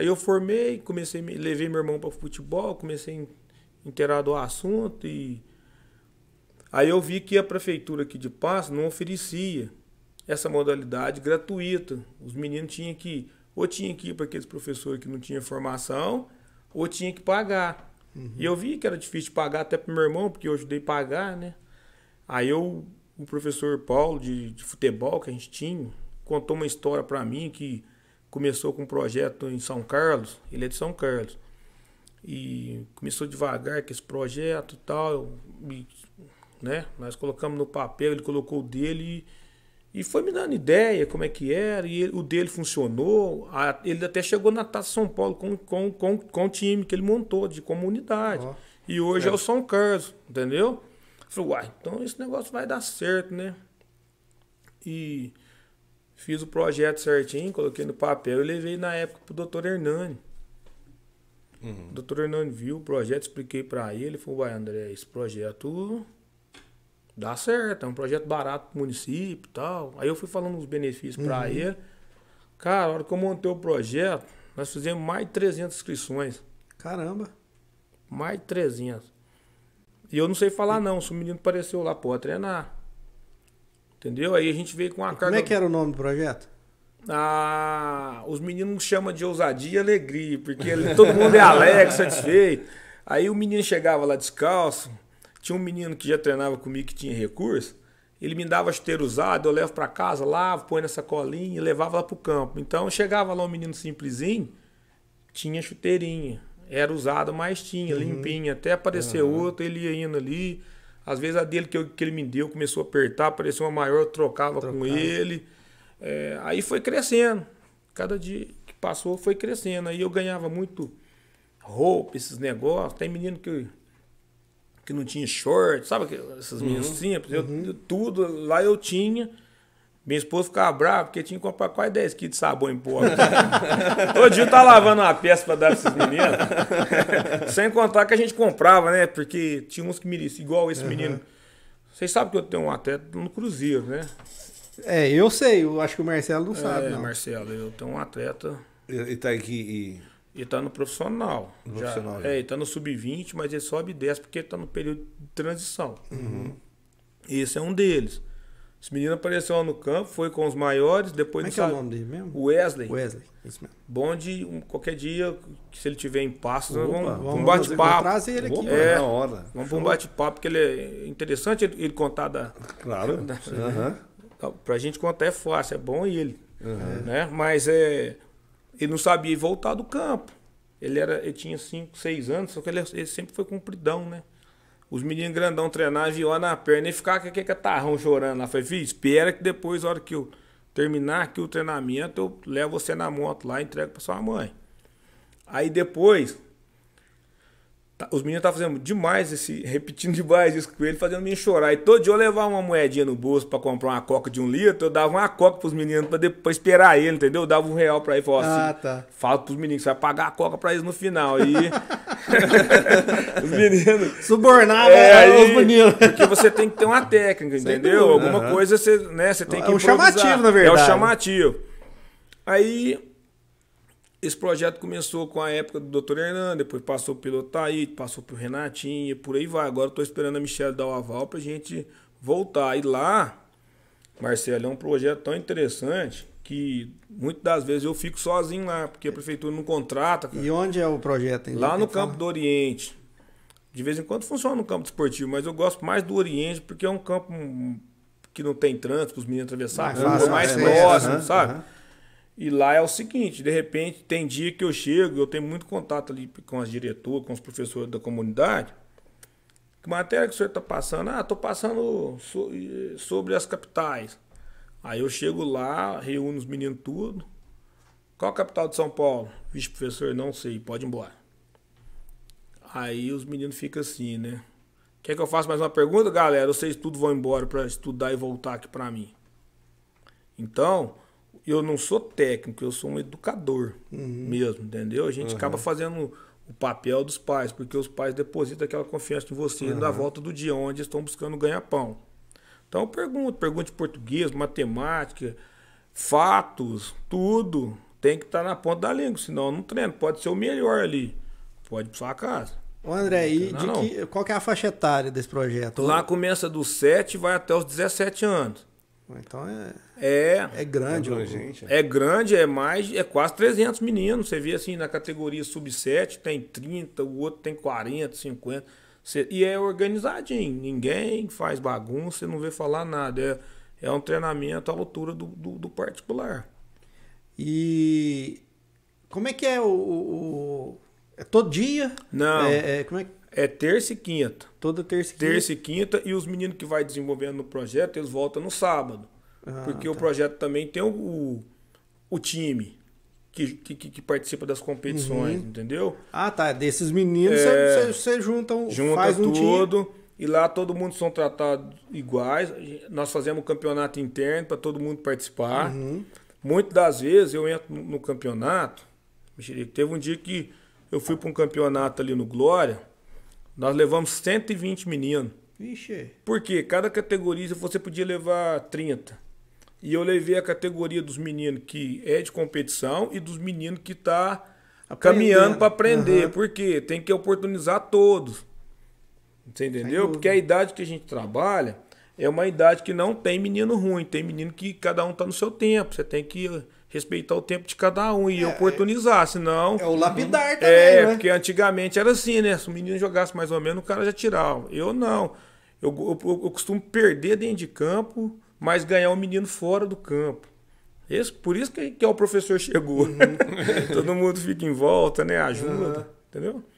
Aí eu formei, comecei, levei meu irmão para futebol, comecei a inteirar do assunto e aí eu vi que a prefeitura aqui de Passo não oferecia essa modalidade gratuita. Os meninos tinham que ou tinha que ir para aqueles professores que não tinham formação, ou tinha que pagar. Uhum. E eu vi que era difícil pagar até para meu irmão, porque eu ajudei a pagar, né? Aí eu, o professor Paulo de, de futebol que a gente tinha, contou uma história para mim que começou com um projeto em São Carlos, ele é de São Carlos. E começou devagar com esse projeto e tal, e, né? Nós colocamos no papel, ele colocou o dele e, e foi me dando ideia como é que era, e ele, o dele funcionou. A, ele até chegou na Taça São Paulo com, com, com, com o time que ele montou de comunidade. Oh, e hoje é. é. o São Carlos, entendeu? falei, uai, então esse negócio vai dar certo, né? E Fiz o projeto certinho, coloquei no papel e levei na época pro doutor Hernani. Uhum. O doutor Hernani viu o projeto, expliquei para ele, ele falou, vai André, esse projeto dá certo, é um projeto barato pro município e tal. Aí eu fui falando os benefícios uhum. para ele. Cara, na hora que eu montei o projeto, nós fizemos mais de 300 inscrições. Caramba! Mais de 300. E eu não sei falar não, se o menino apareceu lá, pô, treinar. Entendeu? Aí a gente veio com a carga. Como é que era o nome do projeto? Ah, os meninos chamam de ousadia e alegria, porque todo mundo é alegre, satisfeito. Aí o menino chegava lá descalço, tinha um menino que já treinava comigo que tinha recurso, ele me dava chuteiro usado, eu levo para casa, lavo, põe nessa colinha e levava lá pro campo. Então chegava lá um menino simplesinho, tinha chuteirinha, era usado, mas tinha, uhum. limpinha, até aparecer uhum. outro, ele ia indo ali. Às vezes a dele que, eu, que ele me deu começou a apertar, apareceu uma maior, eu trocava, trocava. com ele. É, aí foi crescendo. Cada dia que passou foi crescendo. Aí eu ganhava muito roupa, esses negócios. Tem menino que, que não tinha short, sabe? Essas uhum. meninas simples. Eu, uhum. tudo lá eu tinha. Minha esposa ficava brava porque tinha que comprar quase 10 quilos de sabão em pó. Todo dia tá lavando uma peça para dar pra esses meninos. Sem contar que a gente comprava, né? Porque tinha uns que mereciam, igual esse uhum. menino. Vocês sabem que eu tenho um atleta no Cruzeiro, né? É, eu sei, eu acho que o Marcelo não é, sabe. É, Marcelo, eu tenho um atleta. Ele tá aqui e. Ele tá no profissional. No já, profissional já. Né? É, ele tá no sub-20, mas ele sobe 10 porque ele tá no período de transição. Uhum. Esse é um deles. Esse menino apareceu lá no campo, foi com os maiores, depois... Como é que é o nome dele mesmo? Wesley. Wesley, isso mesmo. Bom de um, qualquer dia, se ele tiver em passos, Opa, vamos, vamos, vamos um bate-papo. Vamos ele aqui é, na hora. Vamos para um bate-papo, porque ele é interessante ele, ele contar da... Claro. Da, a Pra gente contar é fácil, é bom ele. Né? Mas é, ele não sabia voltar do campo. Ele, era, ele tinha 5, 6 anos, só que ele, ele sempre foi compridão, né? os meninos grandão treinar e viola na perna e ficar com aquele catarrão chorando lá. Falei, filho, espera que depois, na hora que eu terminar aqui o treinamento, eu levo você na moto lá e entrego pra sua mãe. Aí depois, tá, os meninos estavam fazendo demais esse, repetindo demais isso com ele, fazendo me chorar. E todo dia eu levava uma moedinha no bolso para comprar uma coca de um litro, eu dava uma coca pros meninos pra depois esperar ele, entendeu? Eu dava um real pra ele, falava ah, assim, tá. fala pros meninos, você vai pagar a coca pra eles no final. E os meninos. Subornava é, né, aí, os meninos. Porque você tem que ter uma técnica, entendeu? Alguma coisa você, né, você tem é que. É um chamativo, na verdade. É o chamativo. Aí esse projeto começou com a época do Dr. Hernando, depois passou pelo Taí, passou pelo Renatinho, por aí vai. Agora estou esperando a Michelle dar o aval para a gente voltar. E lá, Marcelo, é um projeto tão interessante que muitas das vezes eu fico sozinho lá, porque a prefeitura não contrata. Cara. E onde é o projeto? Hein? Lá no Campo do Oriente. De vez em quando funciona no campo esportivo, mas eu gosto mais do Oriente, porque é um campo hum, que não tem trânsito, os meninos atravessar, mais, fácil, mais é, próximo, é, sabe? Uhum. E lá é o seguinte, de repente tem dia que eu chego, eu tenho muito contato ali com as diretoras, com os professores da comunidade, que matéria que o senhor está passando? Ah, estou passando sobre as capitais. Aí eu chego lá, reúno os meninos tudo. Qual a capital de São Paulo? Vixe, professor, não sei, pode ir embora. Aí os meninos ficam assim, né? Quer que eu faça mais uma pergunta, galera? Vocês tudo vão embora para estudar e voltar aqui para mim. Então, eu não sou técnico, eu sou um educador uhum. mesmo, entendeu? A gente uhum. acaba fazendo o papel dos pais, porque os pais depositam aquela confiança em você uhum. na volta do dia onde estão buscando ganhar pão. Então eu pergunto, de português, matemática, fatos, tudo. Tem que estar tá na ponta da língua, senão não treino. Pode ser o melhor ali. Pode passar sua casa. Ô André, e que, qual que é a faixa etária desse projeto? Lá começa dos 7 e vai até os 17 anos. Então é. É, é grande, é gente. É grande, é mais, é quase 300 meninos. Você vê assim na categoria sub-7 tem 30, o outro tem 40, 50. Cê, e é organizadinho, ninguém faz bagunça, você não vê falar nada. É, é um treinamento à altura do, do, do particular. E como é que é o. o, o... É todo dia? Não. É, é, como é É terça e quinta. Toda terça e quinta. Terça e quinta. E os meninos que vai desenvolvendo no projeto, eles voltam no sábado. Ah, porque tá. o projeto também tem o, o, o time que, que, que participa das competições, uhum. entendeu? Ah, tá. Desses meninos você é, junta, junta faz um tudo. Time. E lá todo mundo são tratados iguais. Nós fazemos um campeonato interno para todo mundo participar. Uhum. Muitas das vezes eu entro no campeonato. Teve um dia que eu fui para um campeonato ali no Glória. Nós levamos 120 meninos. Vixe. Por quê? Cada categoria você podia levar 30. E eu levei a categoria dos meninos que é de competição e dos meninos que tá Aprendendo. caminhando para aprender. Uhum. Porque tem que oportunizar todos. Você entendeu? Porque a idade que a gente trabalha é uma idade que não tem menino ruim, tem menino que cada um tá no seu tempo. Você tem que respeitar o tempo de cada um e é, é oportunizar, senão... É o lapidar é, também, É, né? porque antigamente era assim, né? Se o menino jogasse mais ou menos, o cara já tirava. Eu não. Eu, eu, eu costumo perder dentro de campo mas ganhar o um menino fora do campo. Esse, por isso que, que é o professor chegou. Uhum. Todo mundo fica em volta, né? Ajuda, uhum. entendeu?